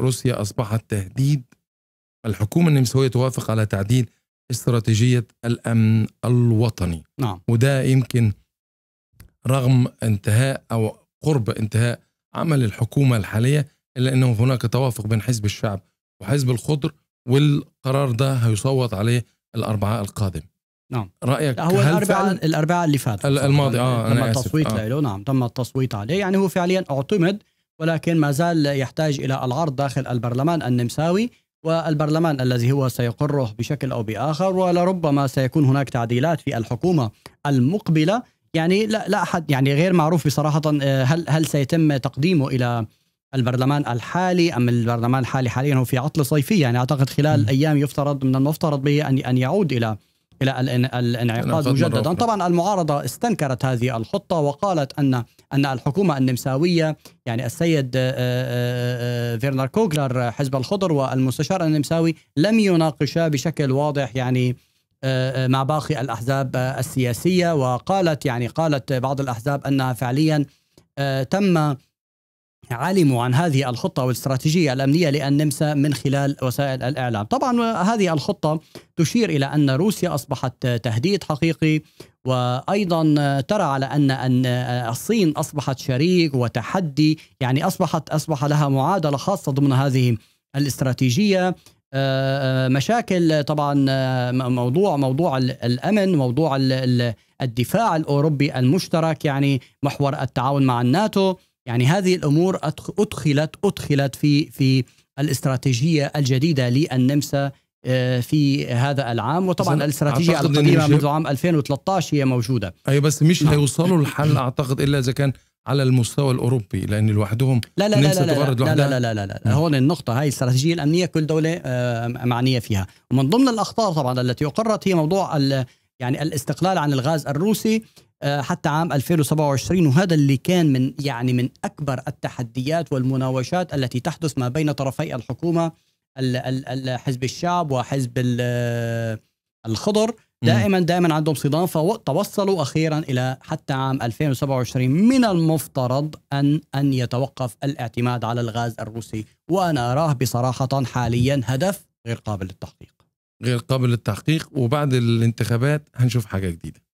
روسيا أصبحت تهديد الحكومة النمساوية توافق على تعديل استراتيجية الأمن الوطني نعم. وده يمكن رغم انتهاء أو قرب انتهاء عمل الحكومة الحالية إلا أنه هناك توافق بين حزب الشعب وحزب الخضر والقرار ده هيصوت عليه الأربعاء القادم نعم رايك هو الاربعاء الاربعاء اللي فات الماضي اه تم التصويت آه. له نعم تم التصويت عليه يعني هو فعليا اعتمد ولكن ما زال يحتاج إلى العرض داخل البرلمان النمساوي والبرلمان الذي هو سيقره بشكل أو بآخر ولربما سيكون هناك تعديلات في الحكومة المقبلة يعني لا, لا أحد يعني غير معروف بصراحة آه، هل, هل سيتم تقديمه إلى البرلمان الحالي أم البرلمان الحالي حاليا هو في عطلة صيفية يعني أعتقد خلال أيام يفترض من المفترض به أن أن يعود إلى الى الانعقاد مجددا طبعا المعارضه استنكرت هذه الخطه وقالت ان ان الحكومه النمساويه يعني السيد آه، آه، آه، فيرنر كوغلر حزب الخضر والمستشار النمساوي لم يناقشا بشكل واضح يعني مع باقي الاحزاب السياسيه وقالت يعني قالت بعض الاحزاب انها فعليا تم علموا عن هذه الخطة والاستراتيجية الأمنية للنمسا من خلال وسائل الإعلام طبعا هذه الخطة تشير إلى أن روسيا أصبحت تهديد حقيقي وأيضا ترى على أن الصين أصبحت شريك وتحدي يعني أصبحت أصبح لها معادلة خاصة ضمن هذه الاستراتيجية آه، آه، مشاكل طبعا آه، موضوع موضوع الامن موضوع الدفاع الاوروبي المشترك يعني محور التعاون مع الناتو يعني هذه الامور ادخلت ادخلت في في الاستراتيجيه الجديده للنمسا آه، في هذا العام وطبعا الاستراتيجيه القديمه منذ عام 2013 هي موجوده اي بس مش نعم. هيوصلوا الحل اعتقد الا اذا كان على المستوى الاوروبي لان لوحدهم لا لا لا لا لا, لا لا لا لا لا لا هون النقطه هاي الاستراتيجيه الامنيه كل دوله آه، معنيه فيها ومن ضمن الاخطاء طبعا التي اقرت هي موضوع يعني الاستقلال عن الغاز الروسي آه، حتى عام 2027 وهذا اللي كان من يعني من اكبر التحديات والمناوشات التي تحدث ما بين طرفي الحكومه حزب الشعب وحزب آه، الخضر دائما دائما عندهم صدام فتوصلوا اخيرا الى حتى عام 2027 من المفترض ان ان يتوقف الاعتماد على الغاز الروسي وانا اراه بصراحه حاليا هدف غير قابل للتحقيق غير قابل للتحقيق وبعد الانتخابات هنشوف حاجه جديده